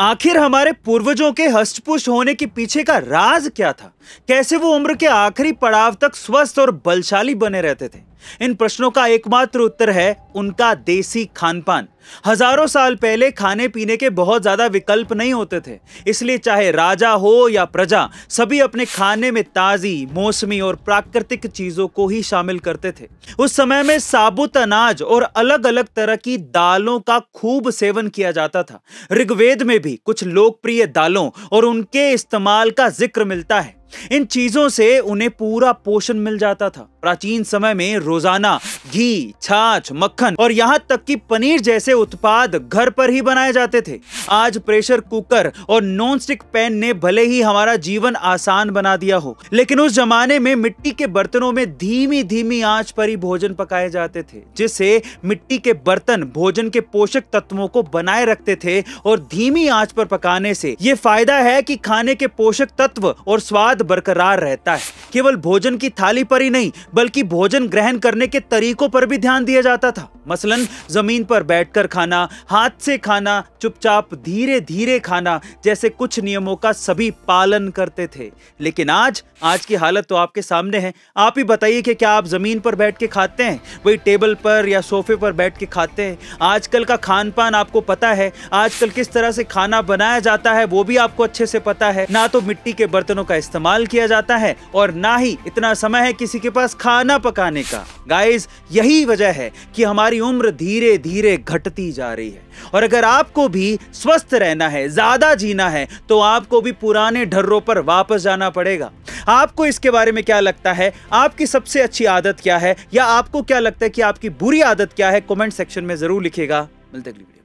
आखिर हमारे पूर्वजों के हस्तपुष्ट होने के पीछे का राज क्या था कैसे वो उम्र के आखिरी पड़ाव तक स्वस्थ और बलशाली बने रहते थे इन प्रश्नों का एकमात्र उत्तर है उनका देसी खान पान हजारों साल पहले खाने पीने के बहुत ज्यादा विकल्प नहीं होते थे इसलिए चाहे राजा हो या प्रजा सभी अपने खाने में ताजी मौसमी और प्राकृतिक चीजों को ही शामिल करते थे उस समय में साबुत अनाज और अलग अलग तरह की दालों का खूब सेवन किया जाता था ऋग्वेद में भी कुछ लोकप्रिय दालों और उनके इस्तेमाल का जिक्र मिलता है इन चीजों से उन्हें पूरा पोषण मिल जाता था प्राचीन समय में रोजाना घी छाछ मक्खन और यहाँ तक कि पनीर जैसे उत्पाद घर पर ही बनाए जाते थे आज प्रेशर कुकर और नॉन स्टिक पैन ने भले ही हमारा जीवन आसान बना दिया हो लेकिन उस जमाने में मिट्टी के बर्तनों में धीमी धीमी आंच पर ही भोजन पकाए जाते थे जिससे मिट्टी के बर्तन भोजन के पोषक तत्वों को बनाए रखते थे और धीमी आंच पर पकाने से ये फायदा है कि खाने के पोषक तत्व और स्वाद बरकरार रहता है केवल भोजन की थाली पर ही नहीं बल्कि भोजन ग्रहण करने के तरीकों पर भी ध्यान दिया जाता था मसलन ज़मीन पर बैठकर खाना हाथ से खाना चुपचाप धीरे धीरे खाना जैसे कुछ नियमों का सभी पालन करते थे लेकिन आज आज की हालत तो आपके सामने है आप ही बताइए कि क्या आप ज़मीन पर बैठ के खाते हैं वही टेबल पर या सोफे पर बैठ के खाते हैं आजकल का खान पान आपको पता है आजकल किस तरह से खाना बनाया जाता है वो भी आपको अच्छे से पता है ना तो मिट्टी के बर्तनों का इस्तेमाल किया जाता है और ना ही इतना समय है किसी के पास खाना पकाने का गाइज यही वजह है कि हमारी हमारी उम्र धीरे धीरे घटती जा रही है और अगर आपको भी स्वस्थ रहना है ज़्यादा जीना है तो आपको भी पुराने ढर्रों पर वापस जाना पड़ेगा आपको इसके बारे में क्या लगता है आपकी सबसे अच्छी आदत क्या है या आपको क्या लगता है कि आपकी बुरी आदत क्या है कमेंट सेक्शन में ज़रूर लिखेगा मिलते अगली वीडियो